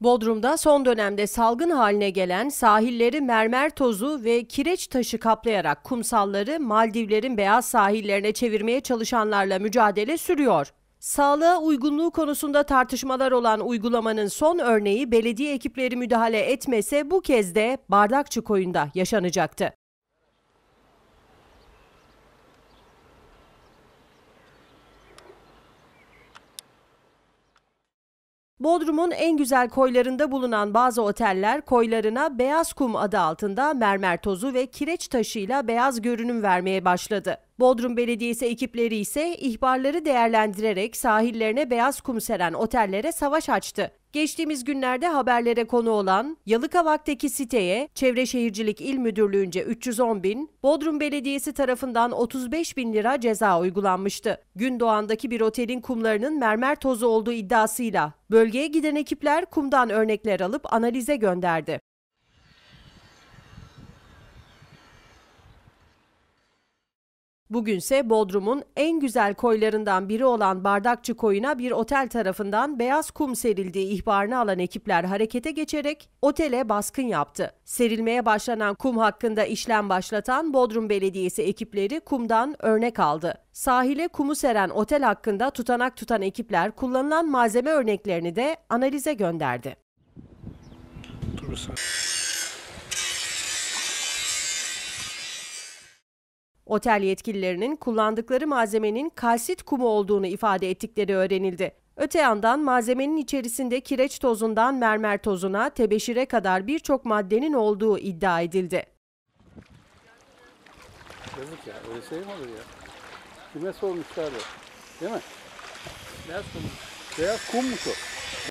Bodrum'da son dönemde salgın haline gelen sahilleri mermer tozu ve kireç taşı kaplayarak kumsalları Maldivlerin beyaz sahillerine çevirmeye çalışanlarla mücadele sürüyor. Sağlığa uygunluğu konusunda tartışmalar olan uygulamanın son örneği belediye ekipleri müdahale etmese bu kez de Bardakçı Koyun'da yaşanacaktı. Bodrum'un en güzel koylarında bulunan bazı oteller koylarına beyaz kum adı altında mermer tozu ve kireç taşıyla beyaz görünüm vermeye başladı. Bodrum Belediyesi ekipleri ise ihbarları değerlendirerek sahillerine beyaz kum seren otellere savaş açtı. Geçtiğimiz günlerde haberlere konu olan Yalıkavak'taki siteye Çevre Şehircilik İl Müdürlüğü'nce 310 bin, Bodrum Belediyesi tarafından 35 bin lira ceza uygulanmıştı. Gündoğan'daki bir otelin kumlarının mermer tozu olduğu iddiasıyla bölgeye giden ekipler kumdan örnekler alıp analize gönderdi. Bugünse Bodrum'un en güzel koylarından biri olan Bardakçı Koyu'na bir otel tarafından beyaz kum serildiği ihbarını alan ekipler harekete geçerek otele baskın yaptı. Serilmeye başlanan kum hakkında işlem başlatan Bodrum Belediyesi ekipleri kumdan örnek aldı. Sahile kumu seren otel hakkında tutanak tutan ekipler kullanılan malzeme örneklerini de analize gönderdi. Durursan. Otel yetkililerinin kullandıkları malzemenin kalsit kumu olduğunu ifade ettikleri öğrenildi. Öte yandan malzemenin içerisinde kireç tozundan mermer tozuna, tebeşire kadar birçok maddenin olduğu iddia edildi. Yazık ya, öyle şey mi olur ya? Kime sormuşlardı, değil mi? Beyaz kum. Beyaz kummuş o.